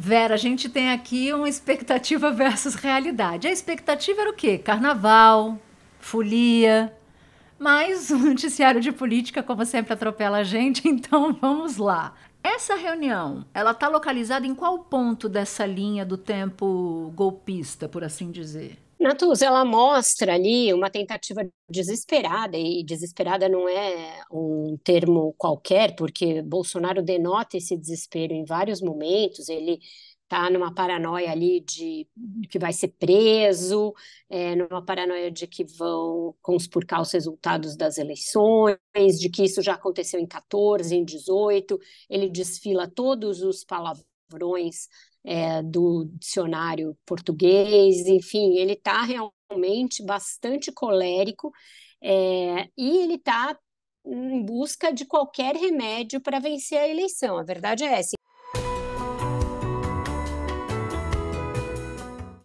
Vera, a gente tem aqui uma expectativa versus realidade. A expectativa era o quê? Carnaval, folia. Mas o noticiário de política, como sempre, atropela a gente, então vamos lá. Essa reunião, ela está localizada em qual ponto dessa linha do tempo golpista, por assim dizer? Natuz, ela mostra ali uma tentativa desesperada, e desesperada não é um termo qualquer, porque Bolsonaro denota esse desespero em vários momentos, ele está numa paranoia ali de que vai ser preso, é, numa paranoia de que vão conspurcar os resultados das eleições, de que isso já aconteceu em 14, em 18, ele desfila todos os palavrões palavrões é, eh, do dicionário português, enfim, ele está realmente bastante colérico é, e ele está em busca de qualquer remédio para vencer a eleição. A verdade é essa.